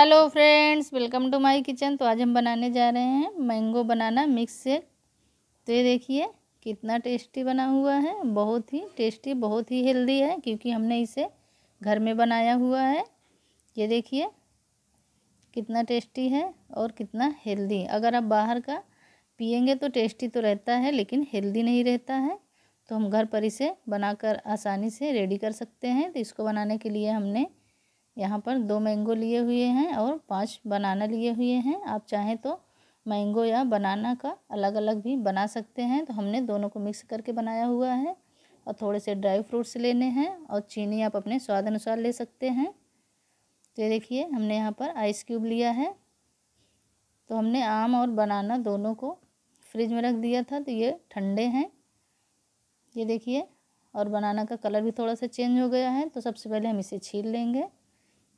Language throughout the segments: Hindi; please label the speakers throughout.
Speaker 1: hello friends welcome to my kitchen तो आज हम बनाने जा रहे हैं मैंगो बनाना मिक्स शेक तो ये देखिए कितना टेस्टी बना हुआ है बहुत ही टेस्टी बहुत ही हेल्दी है क्योंकि हमने इसे घर में बनाया हुआ है ये देखिए कितना टेस्टी है और कितना हेल्दी अगर आप बाहर का पियेंगे तो टेस्टी तो रहता है लेकिन हेल्दी नहीं रहता है तो हम घर पर इसे बनाकर आसानी से रेडी कर सकते हैं तो इसको बनाने के लिए हमने यहाँ पर दो मैंगो लिए हुए हैं और पांच बनाना लिए हुए हैं आप चाहें तो मैंगो या बनाना का अलग अलग भी बना सकते हैं तो हमने दोनों को मिक्स करके बनाया हुआ है और थोड़े से ड्राई फ्रूट्स लेने हैं और चीनी आप अपने स्वाद अनुसार ले सकते हैं तो ये देखिए हमने यहाँ पर आइस क्यूब लिया है तो हमने आम और बनाना दोनों को फ्रिज में रख दिया था तो ये ठंडे हैं ये देखिए और बनाना का कलर भी थोड़ा सा चेंज हो गया है तो सबसे पहले हम इसे छील लेंगे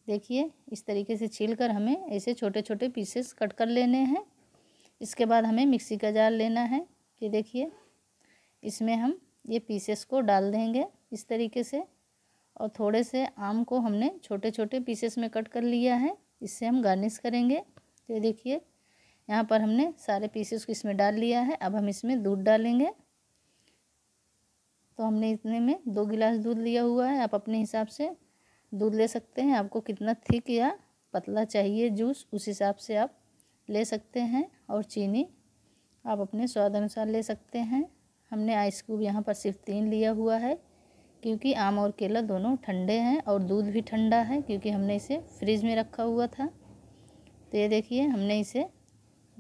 Speaker 1: देखिए इस तरीके से छील कर हमें ऐसे छोटे छोटे पीसेस कट कर लेने हैं इसके बाद हमें मिक्सी का जार लेना है ये देखिए इसमें हम ये पीसेस को डाल देंगे इस तरीके से और थोड़े से आम को हमने छोटे छोटे पीसेस में कट कर लिया है इससे हम गार्निश करेंगे ये देखिए यहाँ पर हमने सारे पीसेस को इसमें डाल लिया है अब हम इसमें दूध डालेंगे तो हमने इतने में दो गिलास दूध लिया हुआ है आप अपने हिसाब से दूध ले सकते हैं आपको कितना थिक या पतला चाहिए जूस उस हिसाब से आप ले सकते हैं और चीनी आप अपने स्वाद अनुसार ले सकते हैं हमने आइस क्यूब यहाँ पर सिर्फ तीन लिया हुआ है क्योंकि आम और केला दोनों ठंडे हैं और दूध भी ठंडा है क्योंकि हमने इसे फ्रिज में रखा हुआ था तो ये देखिए हमने इसे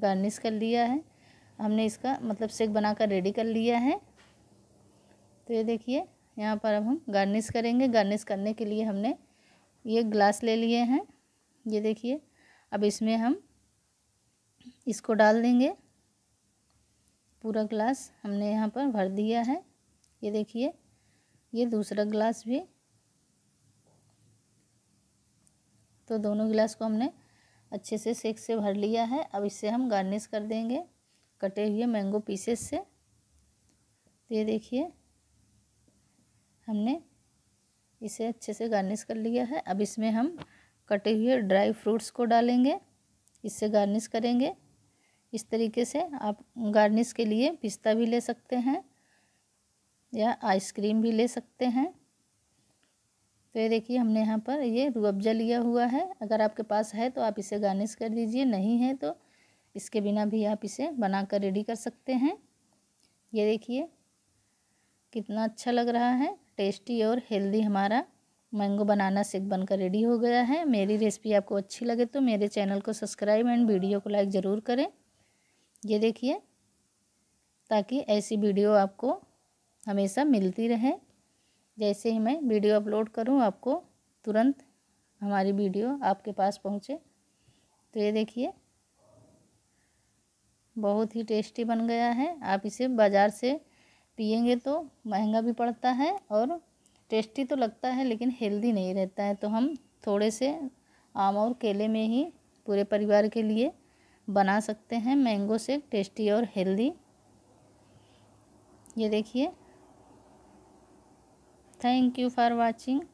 Speaker 1: गार्निश कर लिया है हमने इसका मतलब सेक बनाकर रेडी कर लिया है तो ये देखिए यहाँ पर अब हम गार्निश करेंगे गार्निश करने के लिए हमने ये ग्लास ले लिए हैं ये देखिए अब इसमें हम इसको डाल देंगे पूरा ग्लास हमने यहाँ पर भर दिया है ये देखिए ये दूसरा ग्लास भी तो दोनों गिलास को हमने अच्छे से सेक से भर लिया है अब इसे हम गार्निश कर देंगे कटे हुए मैंगो पीसेस से तो ये देखिए हमने इसे अच्छे से गार्निश कर लिया है अब इसमें हम कटे हुए ड्राई फ्रूट्स को डालेंगे इससे गार्निश करेंगे इस तरीके से आप गार्निश के लिए पिस्ता भी ले सकते हैं या आइसक्रीम भी ले सकते हैं तो ये देखिए हमने यहाँ पर ये रूअफ़ज़ा लिया हुआ है अगर आपके पास है तो आप इसे गार्निश कर दीजिए नहीं है तो इसके बिना भी आप इसे बना कर रेडी कर सकते हैं ये देखिए कितना अच्छा लग रहा है टेस्टी और हेल्दी हमारा मैंगो बनाना सेक बनकर रेडी हो गया है मेरी रेसिपी आपको अच्छी लगे तो मेरे चैनल को सब्सक्राइब एंड वीडियो को लाइक ज़रूर करें ये देखिए ताकि ऐसी वीडियो आपको हमेशा मिलती रहे जैसे ही मैं वीडियो अपलोड करूं आपको तुरंत हमारी वीडियो आपके पास पहुंचे तो ये देखिए बहुत ही टेस्टी बन गया है आप इसे बाज़ार से पियेंगे तो महंगा भी पड़ता है और टेस्टी तो लगता है लेकिन हेल्दी नहीं रहता है तो हम थोड़े से आम और केले में ही पूरे परिवार के लिए बना सकते हैं मैंगो से टेस्टी और हेल्दी ये देखिए थैंक यू फॉर वाचिंग